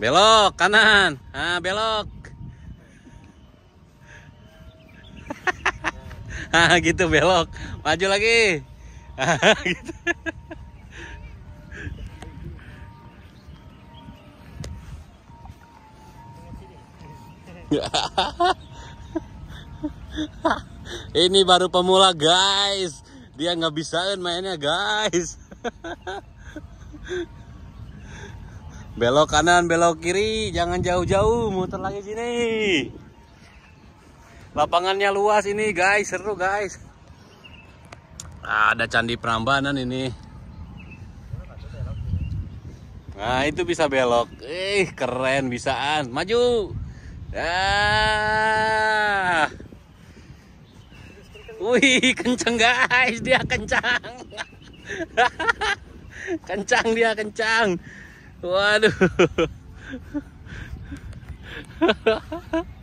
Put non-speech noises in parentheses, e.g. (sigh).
Belok kanan. Ah, belok. ah, (laughs) gitu belok. Maju lagi. Ah, (laughs) gitu. (laughs) Ini baru pemula guys Dia nggak bisa mainnya guys belok kanan belok kiri jangan jauh-jauh muter lagi sini lapangannya luas ini guys seru guys nah, ada candi Prambanan ini nah itu bisa belok eh keren bisaan maju dah wih kenceng guys dia kencang (laughs) kencang dia kencang Waduh. (laughs)